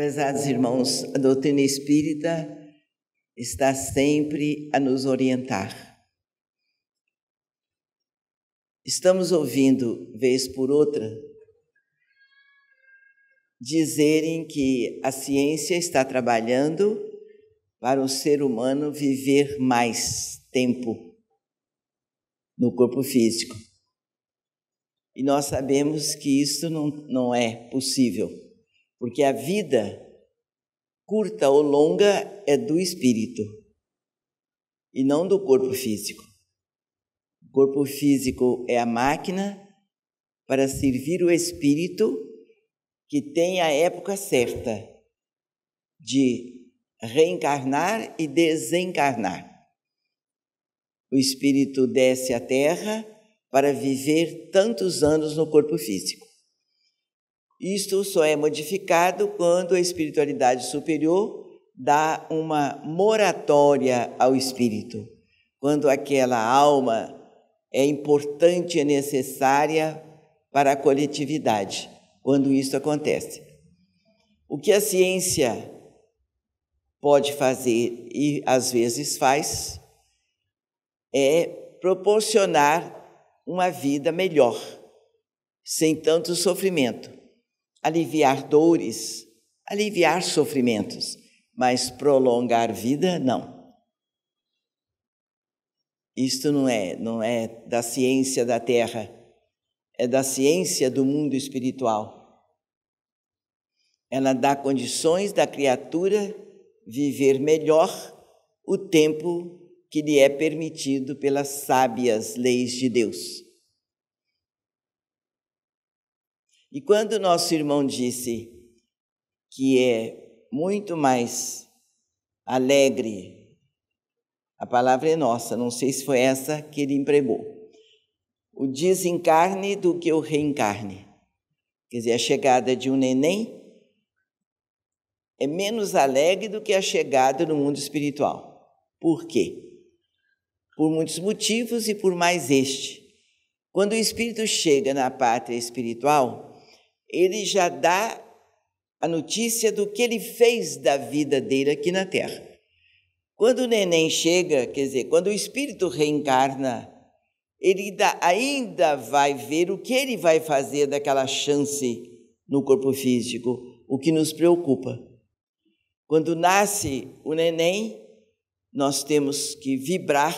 Prezados irmãos, a doutrina espírita está sempre a nos orientar. Estamos ouvindo, vez por outra, dizerem que a ciência está trabalhando para o ser humano viver mais tempo no corpo físico. E nós sabemos que isso não, não é possível. Porque a vida, curta ou longa, é do espírito e não do corpo físico. O corpo físico é a máquina para servir o espírito que tem a época certa de reencarnar e desencarnar. O espírito desce à terra para viver tantos anos no corpo físico. Isto só é modificado quando a espiritualidade superior dá uma moratória ao espírito, quando aquela alma é importante e é necessária para a coletividade, quando isso acontece. O que a ciência pode fazer e às vezes faz é proporcionar uma vida melhor, sem tanto sofrimento aliviar dores, aliviar sofrimentos, mas prolongar vida, não. Isto não é, não é da ciência da terra, é da ciência do mundo espiritual. Ela dá condições da criatura viver melhor o tempo que lhe é permitido pelas sábias leis de Deus. E quando nosso irmão disse que é muito mais alegre, a palavra é nossa, não sei se foi essa que ele empregou. O desencarne do que o reencarne. Quer dizer, a chegada de um neném é menos alegre do que a chegada no mundo espiritual. Por quê? Por muitos motivos e por mais este. Quando o espírito chega na pátria espiritual, ele já dá a notícia do que ele fez da vida dele aqui na Terra. Quando o neném chega, quer dizer, quando o espírito reencarna, ele ainda vai ver o que ele vai fazer daquela chance no corpo físico, o que nos preocupa. Quando nasce o neném, nós temos que vibrar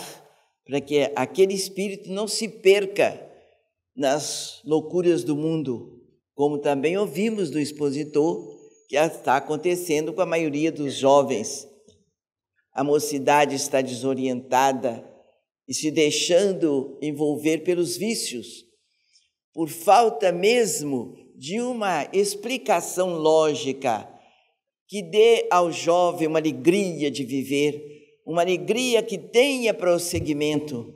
para que aquele espírito não se perca nas loucuras do mundo, como também ouvimos do expositor que está acontecendo com a maioria dos jovens. A mocidade está desorientada e se deixando envolver pelos vícios, por falta mesmo de uma explicação lógica que dê ao jovem uma alegria de viver, uma alegria que tenha prosseguimento,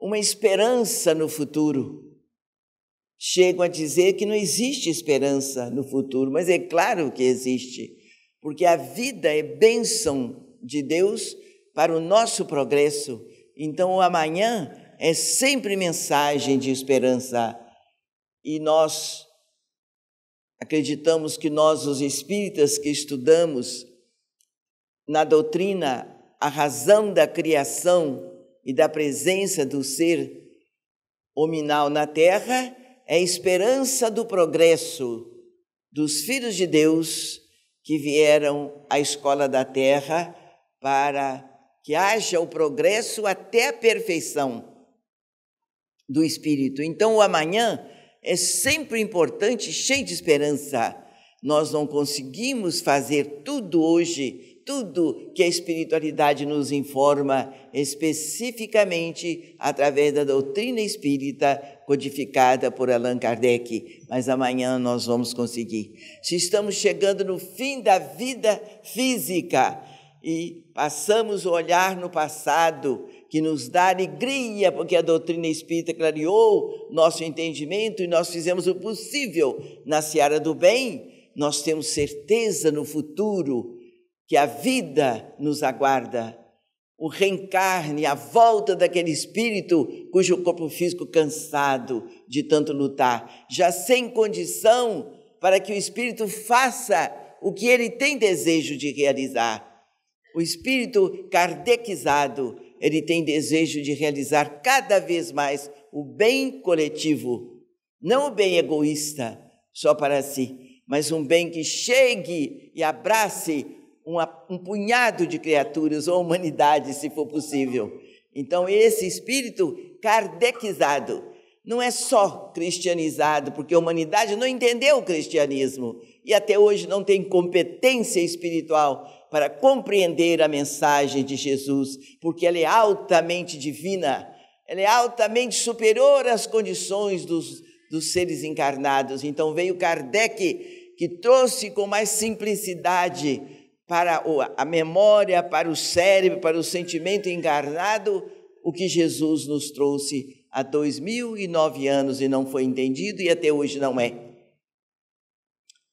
uma esperança no futuro chegam a dizer que não existe esperança no futuro, mas é claro que existe, porque a vida é bênção de Deus para o nosso progresso. Então, o amanhã é sempre mensagem de esperança. E nós acreditamos que nós, os espíritas que estudamos na doutrina a razão da criação e da presença do ser hominal na Terra, é esperança do progresso dos filhos de Deus que vieram à escola da terra para que haja o progresso até a perfeição do espírito. Então, o amanhã é sempre importante, cheio de esperança. Nós não conseguimos fazer tudo hoje tudo que a espiritualidade nos informa, especificamente através da doutrina espírita codificada por Allan Kardec. Mas amanhã nós vamos conseguir. Se estamos chegando no fim da vida física e passamos o olhar no passado, que nos dá alegria, porque a doutrina espírita clareou nosso entendimento e nós fizemos o possível na seara do bem, nós temos certeza no futuro que a vida nos aguarda, o reencarne, a volta daquele espírito cujo corpo físico cansado de tanto lutar, já sem condição para que o espírito faça o que ele tem desejo de realizar. O espírito kardecizado, ele tem desejo de realizar cada vez mais o bem coletivo, não o bem egoísta, só para si, mas um bem que chegue e abrace uma, um punhado de criaturas ou humanidade, se for possível. Então, esse espírito kardecizado não é só cristianizado, porque a humanidade não entendeu o cristianismo e até hoje não tem competência espiritual para compreender a mensagem de Jesus, porque ela é altamente divina, ela é altamente superior às condições dos, dos seres encarnados. Então veio Kardec, que trouxe com mais simplicidade para a memória, para o cérebro, para o sentimento encarnado, o que Jesus nos trouxe há dois mil e nove anos e não foi entendido e até hoje não é.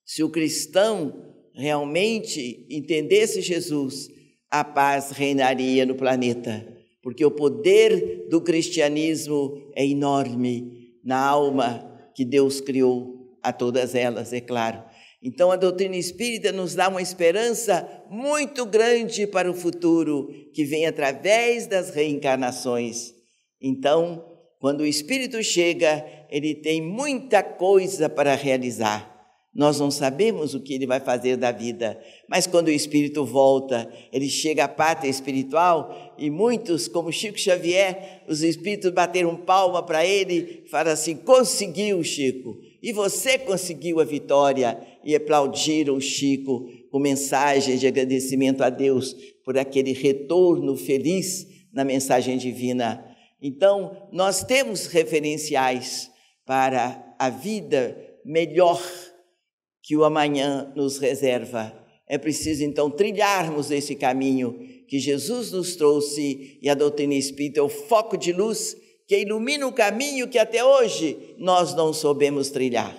Se o cristão realmente entendesse Jesus, a paz reinaria no planeta, porque o poder do cristianismo é enorme na alma que Deus criou a todas elas, é claro então, a doutrina espírita nos dá uma esperança muito grande para o futuro, que vem através das reencarnações. Então, quando o espírito chega, ele tem muita coisa para realizar. Nós não sabemos o que ele vai fazer da vida, mas quando o espírito volta, ele chega à pátria espiritual e muitos, como Chico Xavier, os espíritos bateram palma para ele, falaram assim: conseguiu, Chico e você conseguiu a vitória. E aplaudiram o Chico com mensagens de agradecimento a Deus por aquele retorno feliz na mensagem divina. Então, nós temos referenciais para a vida melhor que o amanhã nos reserva. É preciso então trilharmos esse caminho que Jesus nos trouxe e a doutrina espírita é o foco de luz que ilumina o caminho que até hoje nós não soubemos trilhar.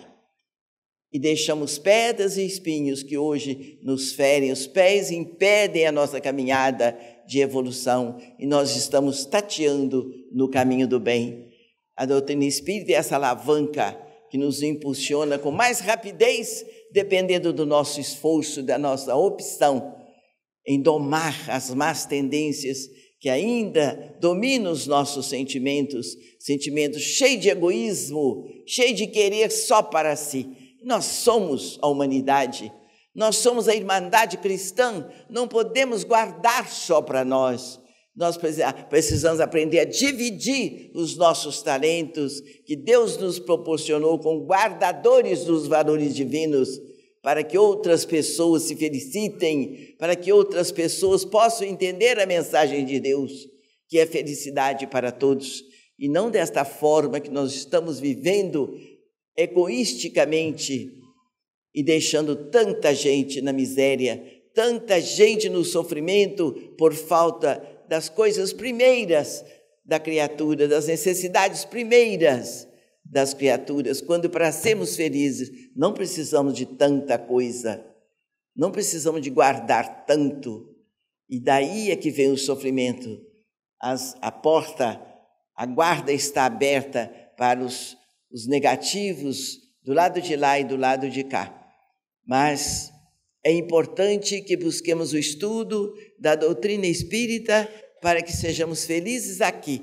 E deixamos pedras e espinhos que hoje nos ferem os pés e impedem a nossa caminhada de evolução, e nós estamos tateando no caminho do bem. A doutrina espírita é essa alavanca que nos impulsiona com mais rapidez, dependendo do nosso esforço, da nossa opção, em domar as más tendências que ainda domina os nossos sentimentos, sentimentos cheios de egoísmo, cheio de querer só para si. Nós somos a humanidade, nós somos a irmandade cristã, não podemos guardar só para nós. Nós precisamos aprender a dividir os nossos talentos que Deus nos proporcionou com guardadores dos valores divinos para que outras pessoas se felicitem, para que outras pessoas possam entender a mensagem de Deus, que é felicidade para todos, e não desta forma que nós estamos vivendo egoisticamente e deixando tanta gente na miséria, tanta gente no sofrimento por falta das coisas primeiras da criatura, das necessidades primeiras das criaturas, quando para sermos felizes não precisamos de tanta coisa, não precisamos de guardar tanto. E daí é que vem o sofrimento. As, a porta, a guarda está aberta para os, os negativos do lado de lá e do lado de cá. Mas é importante que busquemos o estudo da doutrina espírita para que sejamos felizes aqui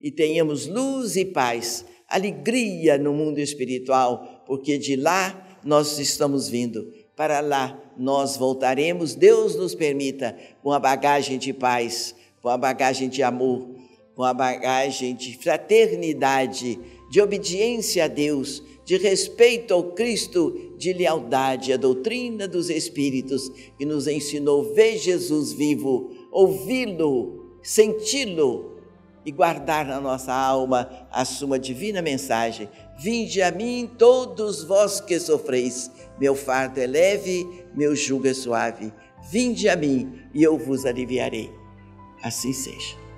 e tenhamos luz e paz alegria no mundo espiritual, porque de lá nós estamos vindo, para lá nós voltaremos, Deus nos permita, com a bagagem de paz, com a bagagem de amor, com a bagagem de fraternidade, de obediência a Deus, de respeito ao Cristo, de lealdade à doutrina dos Espíritos que nos ensinou ver Jesus vivo, ouvi-lo, senti-lo e guardar na nossa alma a sua divina mensagem. Vinde a mim todos vós que sofreis, meu fardo é leve, meu jugo é suave. Vinde a mim e eu vos aliviarei. Assim seja.